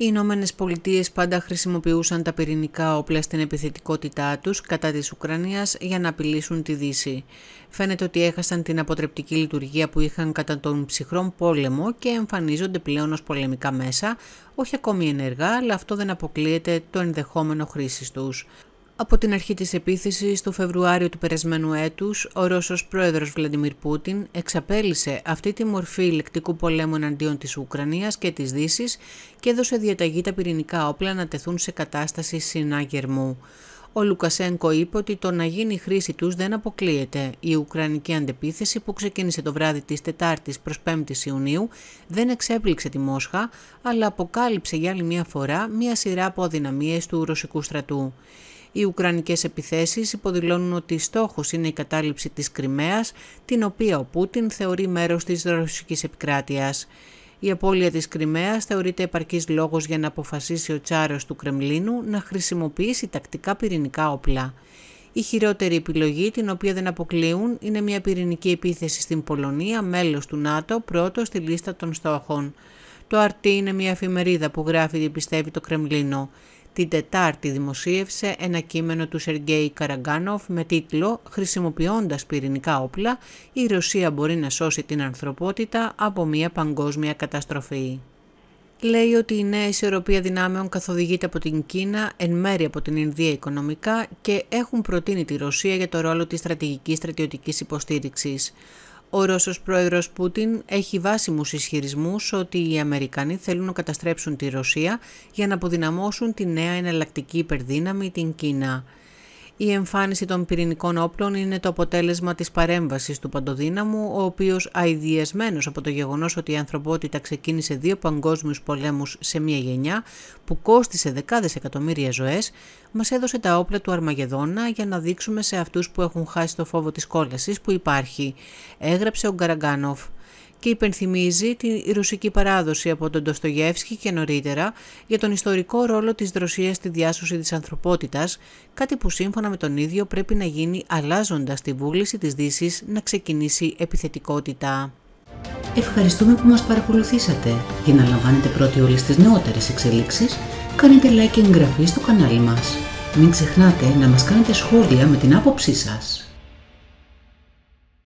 Οι Ηνωμένε Πολιτείε πάντα χρησιμοποιούσαν τα πυρηνικά όπλα στην επιθετικότητά τους κατά της Ουκρανίας για να απειλήσουν τη Δύση. Φαίνεται ότι έχασαν την αποτρεπτική λειτουργία που είχαν κατά τον ψυχρό πόλεμο και εμφανίζονται πλέον ως πολεμικά μέσα, όχι ακόμη ενεργά, αλλά αυτό δεν αποκλείεται το ενδεχόμενο χρήσης τους. Από την αρχή της επίθεσης το Φεβρουάριο του περασμένου έτους, ο Ρώσος πρόεδρος Βλαντιμίρ Πούτιν εξαπέλυσε αυτή τη μορφή λεκτικού πολέμου εναντίον της Ουκρανίας και της Δύσης και έδωσε διαταγή τα πυρηνικά όπλα να τεθούν σε κατάσταση συνάγερμού. Ο Λουκασένκο είπε ότι το να γίνει η χρήση τους δεν αποκλείεται. Η Ουκρανική αντεπίθεση που ξεκίνησε το βράδυ της 4ης προς 5ης Ιουνίου δεν εξέπληξε τη Μόσχα, αλλά αποκάλυψε για άλλη μια φορά μια σειρά από αδυναμίες του ρωσικού στρατού. Οι Ουκρανικές επιθέσεις υποδηλώνουν ότι στόχος είναι η κατάληψη της Κρυμαίας, την οποία ο Πούτιν θεωρεί μέρος της ρωσικής επικράτειας. Η απώλεια της Κρυμαίας θεωρείται επαρκής λόγος για να αποφασίσει ο Τσάρος του Κρεμλίνου να χρησιμοποιήσει τακτικά πυρηνικά όπλα. Η χειρότερη επιλογή, την οποία δεν αποκλείουν, είναι μια πυρηνική επίθεση στην Πολωνία, μέλος του ΝΑΤΟ, πρώτος στη λίστα των στόχων. Το Αρτί είναι μια εφημερίδα που γράφει ότι πιστεύει το Κρεμλίνο. Την Τετάρτη δημοσίευσε ένα κείμενο του Σεργέη Καραγκάνοφ με τίτλο «Χρησιμοποιώντας πυρηνικά όπλα, η Ρωσία μπορεί να σώσει την ανθρωπότητα από μια παγκόσμια καταστροφή». Λέει ότι η νέα ισορροπία δυνάμεων καθοδηγείται από την Κίνα, εν μέρει από την Ινδία οικονομικά και έχουν προτείνει τη Ρωσία για το ρόλο της στρατηγικής στρατιωτικής υποστήριξης. Ο Ρώσος πρόεδρος Πούτιν έχει βάσιμους ισχυρισμούς ότι οι Αμερικανοί θέλουν να καταστρέψουν τη Ρωσία για να αποδυναμώσουν τη νέα εναλλακτική υπερδύναμη, την Κίνα. Η εμφάνιση των πυρηνικών όπλων είναι το αποτέλεσμα της παρέμβασης του Παντοδύναμου, ο οποίος αειδιασμένος από το γεγονός ότι η ανθρωπότητα ξεκίνησε δύο παγκόσμιους πολέμους σε μια γενιά που κόστισε δεκάδες εκατομμύρια ζωές, μας έδωσε τα όπλα του Αρμαγεδόνα για να δείξουμε σε αυτούς που έχουν χάσει το φόβο της κόλασης που υπάρχει, έγραψε ο Γκαραγκάνοφ και υπενθυμίζει τη ρουσική παράδοση από τον Ντοστογεύσκη και νωρίτερα για τον ιστορικό ρόλο της δροσίας στη διάσωση της ανθρωπότητας, κάτι που σύμφωνα με τον ίδιο πρέπει να γίνει αλλάζοντας τη βούληση της δύσης να ξεκινήσει επιθετικότητα. Ευχαριστούμε που μας παρακολουθήσατε. Για να λαμβάνετε πρώτοι όλες τις νεότερες εξελίξεις, κάνετε like και εγγραφή στο κανάλι μας. Μην ξεχνάτε να μας κάνετε σχόλια με την άποψή σας.